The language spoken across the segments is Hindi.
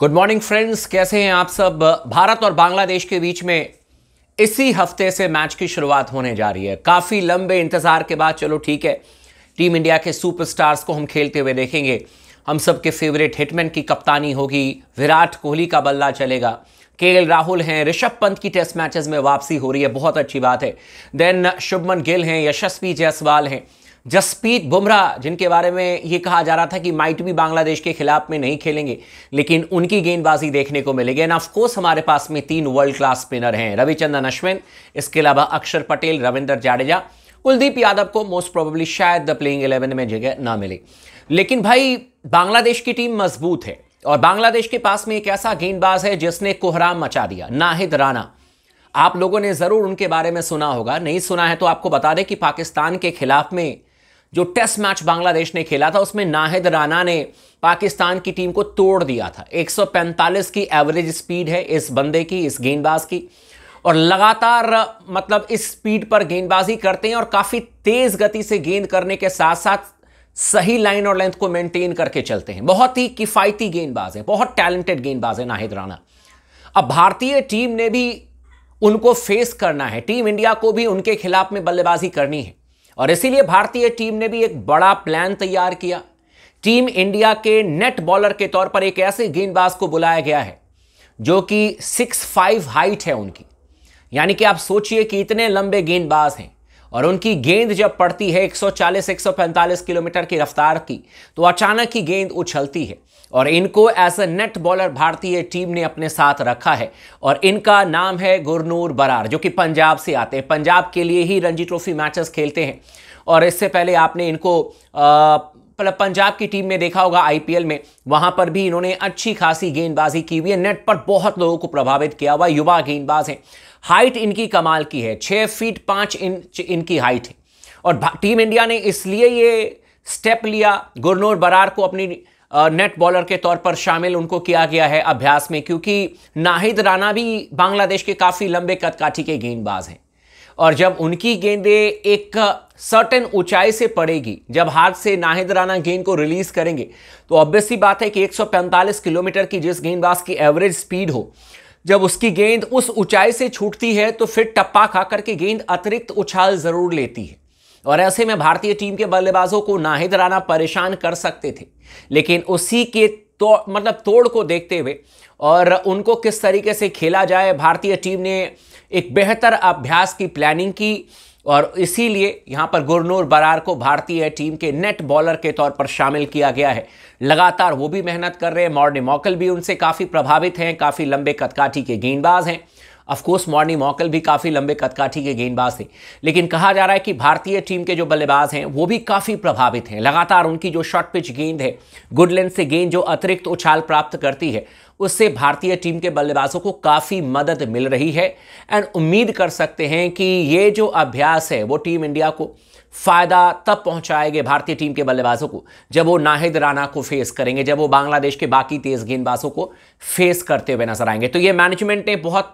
गुड मॉर्निंग फ्रेंड्स कैसे हैं आप सब भारत और बांग्लादेश के बीच में इसी हफ्ते से मैच की शुरुआत होने जा रही है काफ़ी लंबे इंतज़ार के बाद चलो ठीक है टीम इंडिया के सुपरस्टार्स को हम खेलते हुए देखेंगे हम सब के फेवरेट हिटमैन की कप्तानी होगी विराट कोहली का बल्ला चलेगा के राहुल हैं ऋषभ पंत की टेस्ट मैचेस में वापसी हो रही है बहुत अच्छी बात है देन शुभमन गिल हैं यशस्वी जायसवाल हैं जसप्रीत बुमराह जिनके बारे में ये कहा जा रहा था कि माइट भी बांग्लादेश के खिलाफ में नहीं खेलेंगे लेकिन उनकी गेंदबाजी देखने को मिलेगी एंड ऑफकोर्स हमारे पास में तीन वर्ल्ड क्लास स्पिनर हैं रविचंदन अश्विन इसके अलावा अक्षर पटेल रविंद्र जाडेजा कुलदीप यादव को मोस्ट प्रोबेबली शायद द प्लेइंग इलेवन में जगह ना मिले लेकिन भाई बांग्लादेश की टीम मजबूत है और बांग्लादेश के पास में एक ऐसा गेंदबाज है जिसने कोहराम मचा दिया नाहिद राना आप लोगों ने ज़रूर उनके बारे में सुना होगा नहीं सुना है तो आपको बता दें कि पाकिस्तान के खिलाफ में जो टेस्ट मैच बांग्लादेश ने खेला था उसमें नाहिद राना ने पाकिस्तान की टीम को तोड़ दिया था 145 की एवरेज स्पीड है इस बंदे की इस गेंदबाज की और लगातार मतलब इस स्पीड पर गेंदबाजी करते हैं और काफ़ी तेज़ गति से गेंद करने के साथ साथ सही लाइन और लेंथ को मेंटेन करके चलते हैं बहुत ही किफ़ायती गेंदबाज है बहुत टैलेंटेड गेंदबाज है नाहिद राना अब भारतीय टीम ने भी उनको फेस करना है टीम इंडिया को भी उनके खिलाफ में बल्लेबाजी करनी है और इसीलिए भारतीय टीम ने भी एक बड़ा प्लान तैयार किया टीम इंडिया के नेट बॉलर के तौर पर एक ऐसे गेंदबाज को बुलाया गया है जो कि सिक्स फाइव हाइट है उनकी यानी कि आप सोचिए कि इतने लंबे गेंदबाज हैं और उनकी गेंद जब पड़ती है 140-145 किलोमीटर की रफ्तार की तो अचानक ही गेंद उछलती है और इनको एज ए नेट बॉलर भारतीय टीम ने अपने साथ रखा है और इनका नाम है गुरनूर बरार जो कि पंजाब से आते हैं पंजाब के लिए ही रणजी ट्रॉफी मैचेस खेलते हैं और इससे पहले आपने इनको आ, पंजाब की टीम में देखा होगा आईपीएल में वहां पर भी इन्होंने अच्छी खासी गेंदबाजी की हुई है नेट पर बहुत लोगों को प्रभावित किया हुआ युवा गेंदबाज हैं हाइट इनकी कमाल की है छः फीट पाँच इंच इनकी हाइट है और टीम इंडिया ने इसलिए ये स्टेप लिया गुरनूर बरार को अपनी नेट बॉलर के तौर पर शामिल उनको किया गया है अभ्यास में क्योंकि नाहिद राना भी बांग्लादेश के काफ़ी लंबे कदकाठी के गेंदबाज हैं और जब उनकी गेंदें एक सर्टेन ऊंचाई से पड़ेगी जब हाथ से नाहिद राना गेंद को रिलीज करेंगे तो ऑब्वियस सी बात है कि 145 किलोमीटर की जिस गेंदबाज की एवरेज स्पीड हो जब उसकी गेंद उस ऊंचाई से छूटती है तो फिर टप्पा खा करके गेंद अतिरिक्त उछाल जरूर लेती है और ऐसे में भारतीय टीम के बल्लेबाजों को नाहिद राना परेशान कर सकते थे लेकिन उसी के तो मतलब तोड़ को देखते हुए और उनको किस तरीके से खेला जाए भारतीय टीम ने एक बेहतर अभ्यास की प्लानिंग की और इसीलिए यहाँ पर गुरनूर बरार को भारतीय टीम के नेट बॉलर के तौर पर शामिल किया गया है लगातार वो भी मेहनत कर रहे हैं मॉर्डे मॉकल भी उनसे काफ़ी प्रभावित हैं काफ़ी लंबे कदकाठी के गेंदबाज हैं अफकोर्स मॉर्नी मॉकल भी काफ़ी लंबे कदकाठी के गेंदबाज थे लेकिन कहा जा रहा है कि भारतीय टीम के जो बल्लेबाज हैं वो भी काफ़ी प्रभावित हैं लगातार उनकी जो शॉर्ट पिच गेंद है गुडलेंथ से गेंद जो अतिरिक्त उछाल प्राप्त करती है उससे भारतीय टीम के बल्लेबाजों को काफ़ी मदद मिल रही है एंड उम्मीद कर सकते हैं कि ये जो अभ्यास है वो टीम इंडिया को फ़ायदा तब पहुंचाएंगे भारतीय टीम के बल्लेबाजों को जब वो नाहिद राना को फेस करेंगे जब वो बांग्लादेश के बाकी तेज़ गेंदबाजों को फेस करते हुए नजर आएंगे तो ये मैनेजमेंट ने बहुत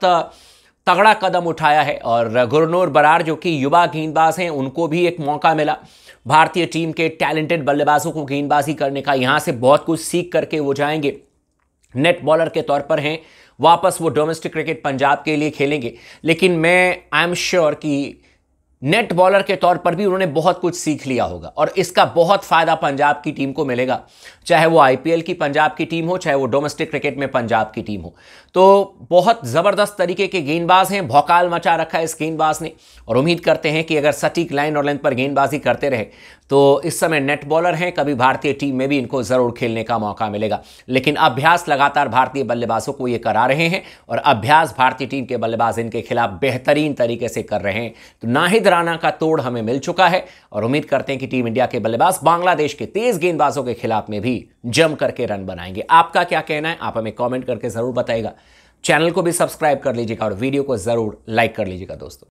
तगड़ा कदम उठाया है और गुरनूर बरार जो कि युवा गेंदबाज हैं उनको भी एक मौका मिला भारतीय टीम के टैलेंटेड बल्लेबाजों को गेंदबाजी करने का यहाँ से बहुत कुछ सीख करके वो जाएंगे नेट बॉलर के तौर पर हैं वापस वो डोमेस्टिक क्रिकेट पंजाब के लिए खेलेंगे लेकिन मैं आई एम श्योर कि नेट बॉलर के तौर पर भी उन्होंने बहुत कुछ सीख लिया होगा और इसका बहुत फ़ायदा पंजाब की टीम को मिलेगा चाहे वो आईपीएल की पंजाब की टीम हो चाहे वो डोमेस्टिक क्रिकेट में पंजाब की टीम हो तो बहुत ज़बरदस्त तरीके के गेंदबाज हैं भौकाल मचा रखा है इस गेंदबाज ने और उम्मीद करते हैं कि अगर सटीक लाइन और लेंथ पर गेंदबाजी करते रहे तो इस समय नेट बॉलर हैं कभी भारतीय टीम में भी इनको ज़रूर खेलने का मौका मिलेगा लेकिन अभ्यास लगातार भारतीय बल्लेबाजों को ये करा रहे हैं और अभ्यास भारतीय टीम के बल्लेबाज इनके खिलाफ बेहतरीन तरीके से कर रहे हैं तो नाहिद राना का तोड़ हमें मिल चुका है और उम्मीद करते हैं कि टीम इंडिया के बल्लेबाज बांग्लादेश के तेज गेंदबाजों के खिलाफ में भी जम करके रन बनाएंगे आपका क्या कहना है आप हमें कॉमेंट करके ज़रूर बताएगा चैनल को भी सब्सक्राइब कर लीजिएगा और वीडियो को ज़रूर लाइक कर लीजिएगा दोस्तों